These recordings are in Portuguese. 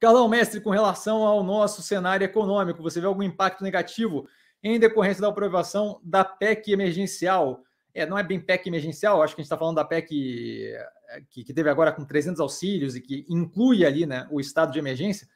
Carlão Mestre, com relação ao nosso cenário econômico, você vê algum impacto negativo em decorrência da aprovação da PEC emergencial? É, não é bem PEC emergencial, acho que a gente está falando da PEC é, que, que, teve agora com 300 auxílios e que inclui ali né, o estado de emergência.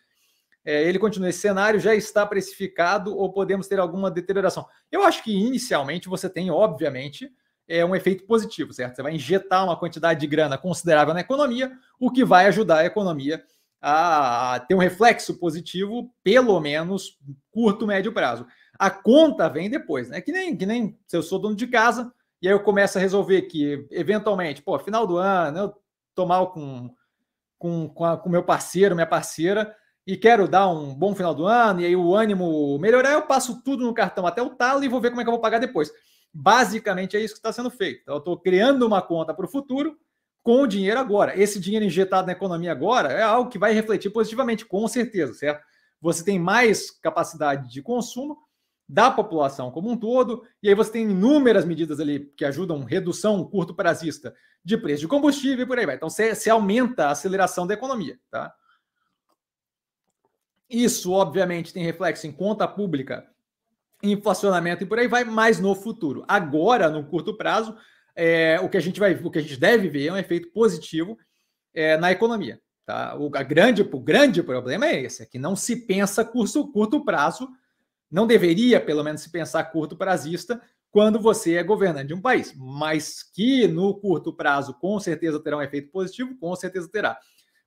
É, ele continua, esse cenário já está precificado ou podemos ter alguma deterioração? Eu acho que inicialmente você tem, obviamente, é um efeito positivo, certo? Você vai injetar uma quantidade de grana considerável na economia, o que vai ajudar a economia a, ter um reflexo positivo, pelo menos curto, médio prazo. A conta vem depois, né? Que nem, que nem se eu sou dono de casa e aí eu começo a resolver que, eventualmente, pô, final do ano, eu tô mal com com, com, a, com meu parceiro, minha parceira, e quero dar um bom final do ano, e aí o ânimo melhorar, eu passo tudo no cartão até o talo e vou ver como é que eu vou pagar depois. Basicamente é isso que está sendo feito. Então, eu estou criando uma conta para o futuro com o dinheiro agora. Esse dinheiro injetado na economia agora é algo que vai refletir positivamente, com certeza, certo? Você tem mais capacidade de consumo da população como um todo, e aí você tem inúmeras medidas ali que ajudam redução curto prazista de preço de combustível e por aí vai. Então, você aumenta a aceleração da economia, tá? Isso, obviamente, tem reflexo em conta pública, inflacionamento e por aí vai, mais no futuro. Agora, no curto prazo, é, o que a gente vai, o que a gente deve ver é um efeito positivo é, na economia. Tá? O, grande, o grande problema é esse, é que não se pensa curso curto prazo, não deveria, pelo menos, se pensar curto prazista quando você é governante de um país, mas que no curto prazo com certeza terá um efeito positivo, com certeza terá.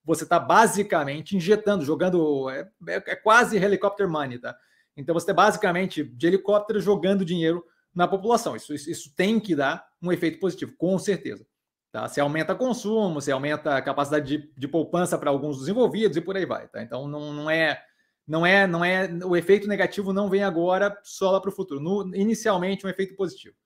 Você está basicamente injetando, jogando, é, é, é quase helicóptero money, tá? Então você está basicamente de helicóptero jogando dinheiro na população. Isso, isso, isso tem que dar um efeito positivo, com certeza. Tá? Você aumenta consumo, você aumenta a capacidade de, de poupança para alguns desenvolvidos e por aí vai. Tá? Então não, não é não é, não é, o efeito negativo não vem agora, só lá para o futuro. No, inicialmente, um efeito positivo.